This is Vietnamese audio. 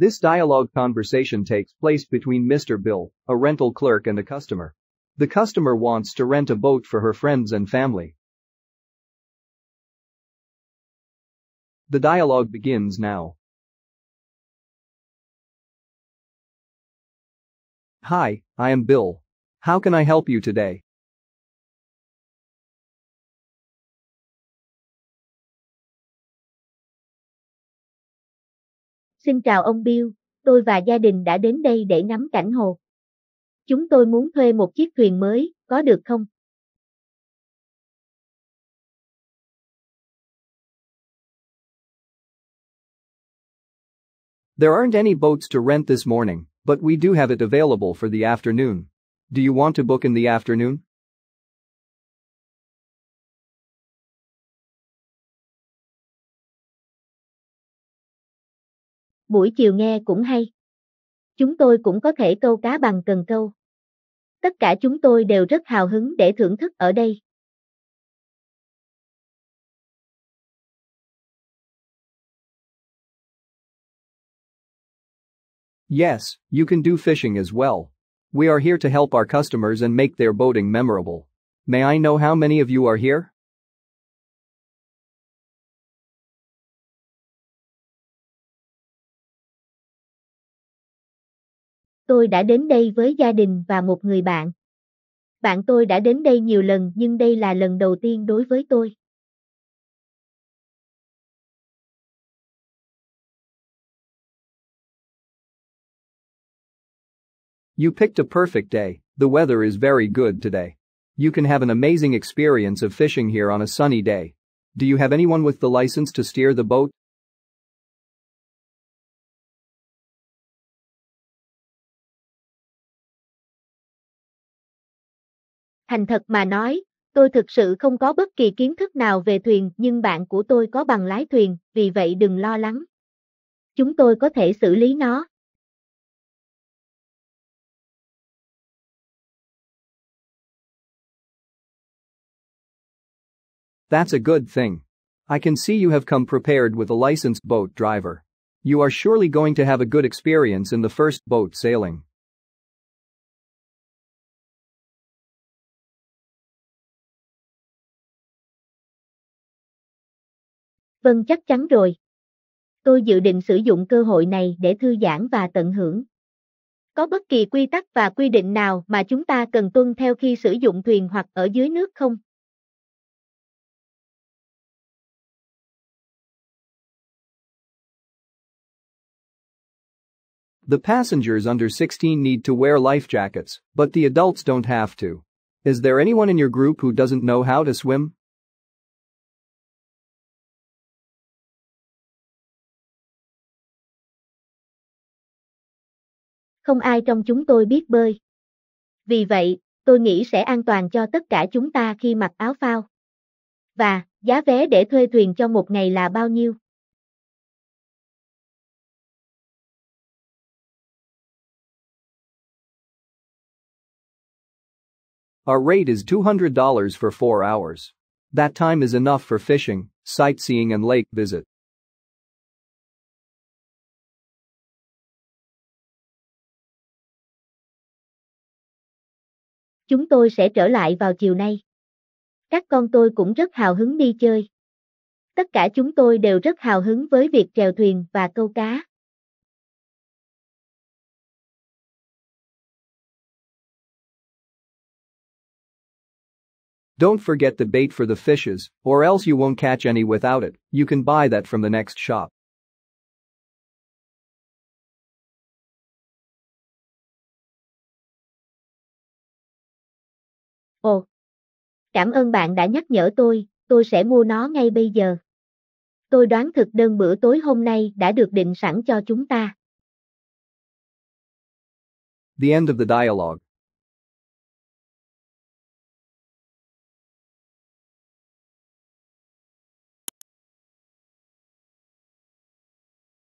This dialogue conversation takes place between Mr. Bill, a rental clerk and a customer. The customer wants to rent a boat for her friends and family. The dialogue begins now. Hi, I am Bill. How can I help you today? Xin chào ông Bill, tôi và gia đình đã đến đây để ngắm cảnh hồ. Chúng tôi muốn thuê một chiếc thuyền mới, có được không? There aren't any boats to rent this morning, but we do have it available for the afternoon. Do you want to book in the afternoon? buổi chiều nghe cũng hay. Chúng tôi cũng có thể câu cá bằng cần câu. Tất cả chúng tôi đều rất hào hứng để thưởng thức ở đây. Yes, you can do fishing as well. We are here to help our customers and make their boating memorable. May I know how many of you are here? tôi đã đến đây với gia đình và một người bạn. Bạn tôi đã đến đây nhiều lần nhưng đây là lần đầu tiên đối với tôi. You picked a perfect day. The weather is very good today. You can have an amazing experience of fishing here on a sunny day. Do you have anyone with the license to steer the boat? thành thật mà nói, tôi thực sự không có bất kỳ kiến thức nào về thuyền nhưng bạn của tôi có bằng lái thuyền, vì vậy đừng lo lắng. Chúng tôi có thể xử lý nó. That's a good thing. I can see you have come prepared with a licensed boat driver. You are surely going to have a good experience in the first boat sailing. Vâng chắc chắn rồi. Tôi dự định sử dụng cơ hội này để thư giãn và tận hưởng. Có bất kỳ quy tắc và quy định nào mà chúng ta cần tuân theo khi sử dụng thuyền hoặc ở dưới nước không? The passengers under 16 need to wear life jackets, but the adults don't have to. Is there anyone in your group who doesn't know how to swim? không ai trong chúng tôi biết bơi. Vì vậy, tôi nghĩ sẽ an toàn cho tất cả chúng ta khi mặc áo phao. Và, giá vé để thuê thuyền cho một ngày là bao nhiêu? Our rate is $200 for 4 hours. That time is enough for fishing, sightseeing and lake visit. Chúng tôi sẽ trở lại vào chiều nay. Các con tôi cũng rất hào hứng đi chơi. Tất cả chúng tôi đều rất hào hứng với việc chèo thuyền và câu cá. Don't forget the bait for the fishes, or else you won't catch any without it. You can buy that from the next shop. Ồ, cảm ơn bạn đã nhắc nhở tôi, tôi sẽ mua nó ngay bây giờ. Tôi đoán thực đơn bữa tối hôm nay đã được định sẵn cho chúng ta. The end of the dialogue.